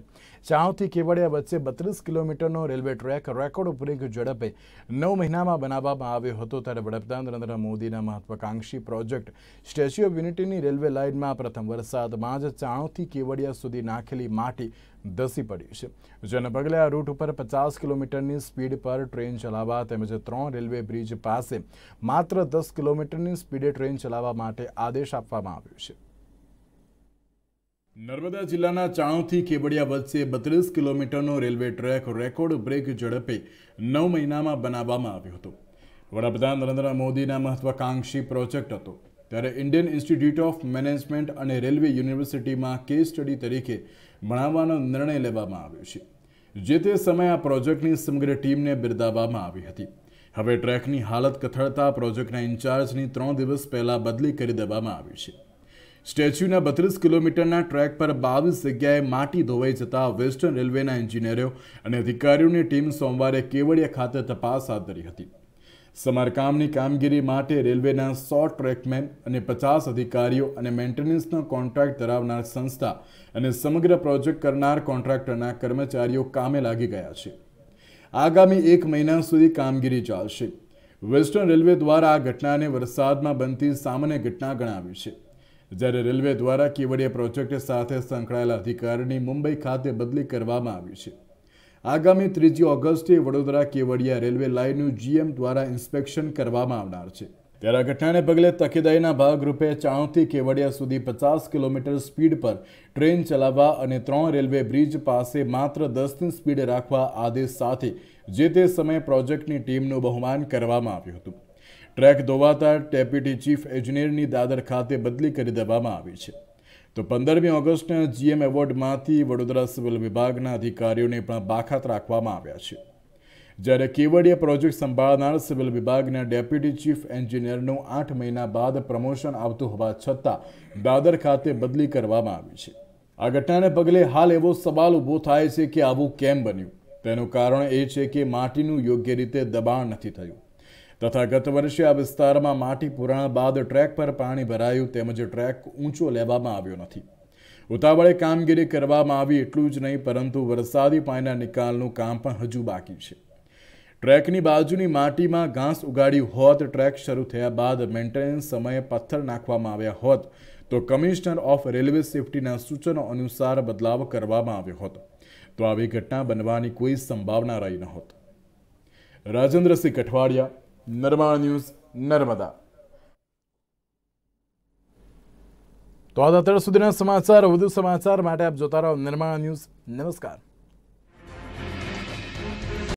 છે ચાણોથી કેવડિયા વચ્ચે બત્રીસ કિલોમીટરનો રેલવે ટ્રેક રેકોર્ડ ઉપરેક ઝડપે નવ મહિનામાં બનાવવામાં આવ્યો હતો ત્યારે વડાપ્રધાન નરેન્દ્ર મોદીના મહત્વાકાંક્ષી પ્રોજેક્ટ સ્ટેચ્યુ ઓફ યુનિટીની રેલવે લાઇનમાં પ્રથમ વરસાદમાં જ ચાણોથી કેવડિયા સુધી નાખેલી માટી ધસી પડી છે જેના પગલે આ રૂટ ઉપર પચાસ કિલોમીટરની સ્પીડ પર ટ્રેન ચલાવવા તેમજ ત્રણ રેલવે બ્રિજ પાસે માત્ર દસ કિલોમીટરની સ્પીડે ટ્રેન ચલાવવા માટે આદેશ આપવામાં આવ્યો છે નર્મદા જિલ્લાના ચાણોથી કેવડિયા વચ્ચે બત્રીસ કિલોમીટરનો રેલવે ટ્રેક રેકોર્ડ બ્રેક ઝડપે નવ મહિનામાં બનાવવામાં આવ્યો હતો વડાપ્રધાન નરેન્દ્ર મોદીના મહત્વાકાંક્ષી પ્રોજેક્ટ હતો ત્યારે ઇન્ડિયન ઇન્સ્ટિટ્યૂટ ઓફ મેનેજમેન્ટ અને રેલવે યુનિવર્સિટીમાં કેસ સ્ટડી તરીકે ભણાવવાનો નિર્ણય લેવામાં આવ્યો છે જે તે સમયે આ પ્રોજેક્ટની સમગ્ર ટીમને બિરદાવવામાં આવી હતી હવે ટ્રેકની હાલત કથળતા પ્રોજેક્ટના ઇન્ચાર્જની ત્રણ દિવસ પહેલાં બદલી કરી દેવામાં આવી છે સ્ટેચ્યુના બત્રીસ કિલોમીટરના ટ્રેક પર બાવીસ જગ્યાએ માટી ધોવાઈ જતા વેસ્ટર્ન રેલવેના એન્જિનિયરો અને અધિકારીઓની ટીમ સોમવારે કેવડિયા ખાતે તપાસ હાથ ધરી હતી સમારકામની કામગીરી માટે રેલવેના સો ટ્રેકમેન અને પચાસ અધિકારીઓ અને મેન્ટેનન્સનો કોન્ટ્રાક્ટ ધરાવનાર સંસ્થા અને સમગ્ર પ્રોજેક્ટ કરનાર કોન્ટ્રાક્ટરના કર્મચારીઓ કામે લાગી ગયા છે આગામી એક મહિના સુધી કામગીરી ચાલશે વેસ્ટર્ન રેલવે દ્વારા આ ઘટનાને વરસાદમાં બનતી સામાન્ય ઘટના ગણાવી છે જ્યારે રેલવે દ્વારા કેવડિયા પ્રોજેક્ટ સાથે સંકળાયેલા અધિકારીની મુંબઈ ખાતે બદલી કરવામાં આવી છે આગામી ત્રીજી ઓગસ્ટે વડોદરા કેવડિયા રેલવે લાઇનનું જીએમ દ્વારા ઇન્સ્પેક્શન કરવામાં આવનાર છે ત્યારે આ ઘટનાને પગલે તકેદારીના ભાગરૂપે ચાણોથી કેવડિયા સુધી પચાસ કિલોમીટર સ્પીડ પર ટ્રેન ચલાવવા અને ત્રણ રેલવે બ્રિજ પાસે માત્ર દસની સ્પીડ રાખવા આદેશ સાથે જે તે સમયે પ્રોજેક્ટની ટીમનું બહુમાન કરવામાં આવ્યું હતું ટ્રેક ધોવાતા ડેપ્યુટી ચીફ એન્જિનિયરની દાદર ખાતે બદલી કરી દેવામાં આવી છે તો પંદરમી ઓગસ્ટના જીએમ એવોર્ડમાંથી વડોદરા સિવિલ વિભાગના અધિકારીઓને પણ બાખાત રાખવામાં આવ્યા છે જ્યારે કેવડિયા પ્રોજેક્ટ સંભાળનાર સિવિલ વિભાગના ડેપ્યુટી ચીફ એન્જિનિયરનું આઠ મહિના બાદ પ્રમોશન આવતું હોવા છતાં દાદર ખાતે બદલી કરવામાં આવી છે આ ઘટનાને પગલે હાલ એવો સવાલ ઊભો થાય છે કે આવું કેમ બન્યું તેનું કારણ એ છે કે માટીનું યોગ્ય રીતે દબાણ નથી થયું તથા ગત વર્ષે આ વિસ્તારમાં માટી પુરાણ બાદ ટ્રેક પર પાણી ભરાયું તેમજ ટ્રેક ઊંચો લેવામાં આવ્યો નથી ઉતાવળે કામગીરી કરવામાં આવી એટલું જ નહીં પરંતુ વરસાદી પાણીના નિકાલનું કામ પણ હજુ બાકી છે ટ્રેકની બાજુની માટીમાં ઘાસ ઉગાડી હોત ટ્રેક શરૂ થયા બાદ મેન્ટેનન્સ સમયે પથ્થર નાખવામાં આવ્યા હોત તો કમિશનર ઓફ રેલવે સેફ્ટીના સૂચનો અનુસાર બદલાવ કરવામાં આવ્યો હતો તો આવી ઘટના બનવાની કોઈ સંભાવના રહી નહોત રાજેન્દ્રસિંહ કઠવાડિયા નર્મદા ન્યૂઝ નર્મદા તો આ અત્યાર સુધીના સમાચાર વધુ સમાચાર માટે આપ જોતા રહો નિર્માણ ન્યૂઝ નમસ્કાર